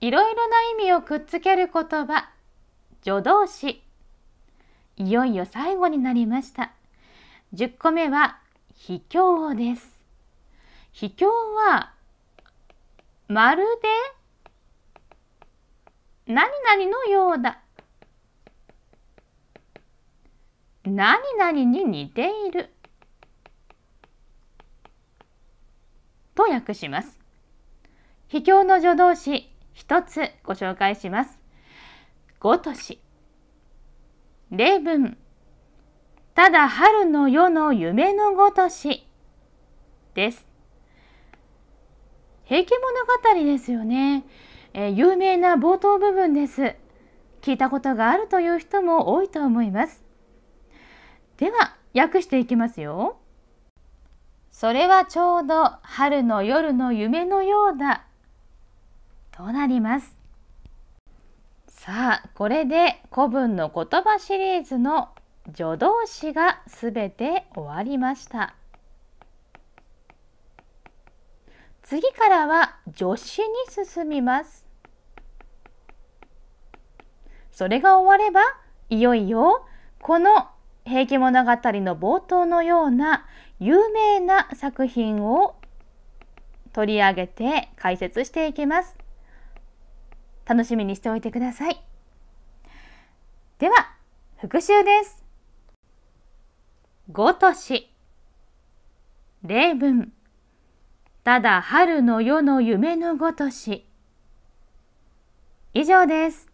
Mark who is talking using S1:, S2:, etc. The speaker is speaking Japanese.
S1: いろいろな意味をくっつける言葉助動詞いよいよ最後になりました10個目は秘境です秘境はまるで何々のようだ何々に似ていると訳します。秘境の助動詞一つご紹介します。ごとし例文ただ春の夜の夢のごとしです。平家物語ですよね、えー、有名な冒頭部分です。聞いたことがあるという人も多いと思います。では訳していきますよ。それはちょうど春の夜の夢のようだとなりますさあこれで古文の言葉シリーズの助動詞がすべて終わりました次からは助詞に進みますそれが終わればいよいよこの「平家物語」の冒頭のような有名な作品を取り上げて解説していきます。楽しみにしておいてください。では、復習です。ごとし。例文。ただ春の夜の夢のごとし。以上です。